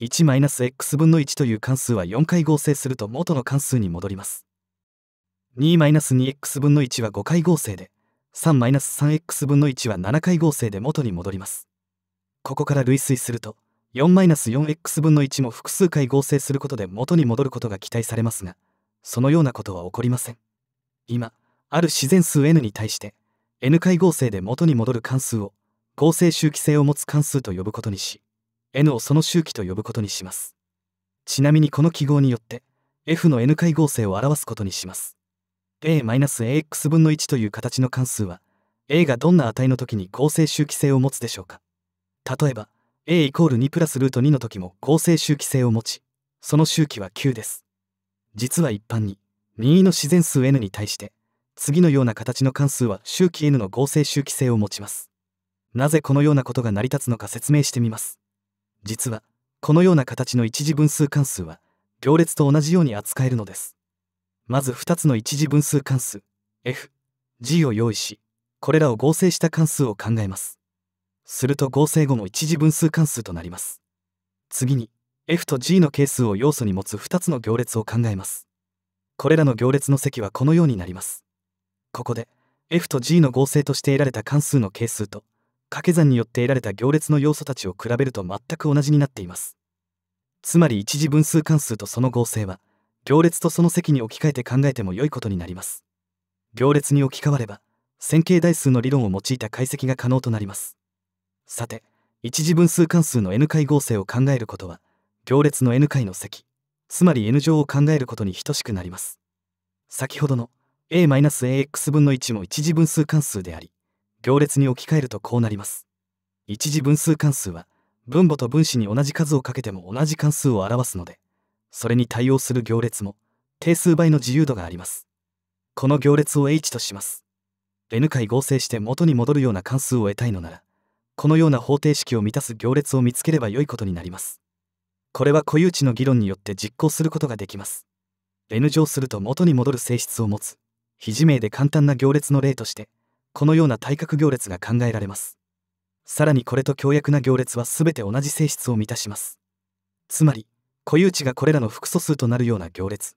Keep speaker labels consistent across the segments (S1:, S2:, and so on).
S1: 1-x 分の1という関数は4回合成すると元の関数に戻ります。2-2x 分の1は5回合成で、3-3x 分の1は7回合成で元に戻ります。ここから類推すると、4-4x 分の1も複数回合成することで元に戻ることが期待されますが、そのようなことは起こりません。今、ある自然数 n に対して、n 回合成で元に戻る関数を、合成周期性を持つ関数と呼ぶことにし、n をその周期と呼ぶことにしますちなみにこの記号によって f の n 回合成を表すことにします a-ax 分の1という形の関数は a がどんな値の時に合成周期性を持つでしょうか例えば a イコール2プラスルート2の時も合成周期性を持ちその周期は9です実は一般に任意の自然数 n に対して次のような形の関数は周期 n の合成周期性を持ちますなぜこのようなことが成り立つのか説明してみます実はこのような形の一次分数関数は行列と同じように扱えるのですまず2つの一次分数関数 f g を用意しこれらを合成した関数を考えますすると合成後も一次分数関数となります次に f と g の係数を要素に持つ2つの行列を考えますこれらの行列の積はこのようになりますここで f と g の合成として得られた関数の係数と掛け算によって得られた行列の要素たちを比べると全く同じになっていますつまり一次分数関数とその合成は行列とその積に置き換えて考えても良いことになります行列に置き換われば線形代数の理論を用いた解析が可能となりますさて一次分数関数の n 回合成を考えることは行列の n 回の積つまり n 乗を考えることに等しくなります先ほどの a-ax 分の1も一次分数関数であり行列に置き換えるとこうなります。一次分数関数は分母と分子に同じ数をかけても同じ関数を表すので、それに対応する行列も定数倍の自由度があります。この行列を H とします。N 回合成して元に戻るような関数を得たいのなら、このような方程式を満たす行列を見つければ良いことになります。これは固有値の議論によって実行することができます。N 乗すると元に戻る性質を持つ、非字名で簡単な行列の例として、このような対角行列が考えられますさらにこれと強約な行列は全て同じ性質を満たしますつまり固有値がこれらの複素数となるような行列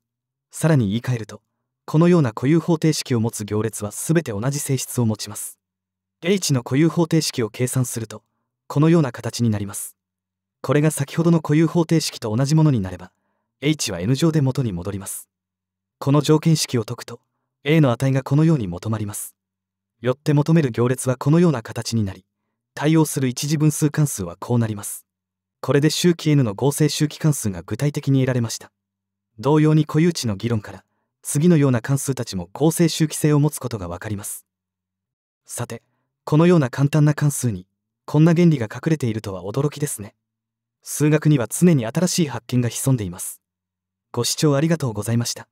S1: さらに言い換えるとこのような固有方程式を持つ行列は全て同じ性質を持ちます H の固有方程式を計算するとこのような形になりますこれが先ほどの固有方程式と同じものになれば H は N 乗で元に戻りますこの条件式を解くと A の値がこのように求まりますよって求める行列はこのような形になり対応する一次分数関数はこうなりますこれで周期 n の合成周期関数が具体的に得られました同様に固有値の議論から次のような関数たちも合成周期性を持つことがわかりますさてこのような簡単な関数にこんな原理が隠れているとは驚きですね数学には常に新しい発見が潜んでいますご視聴ありがとうございました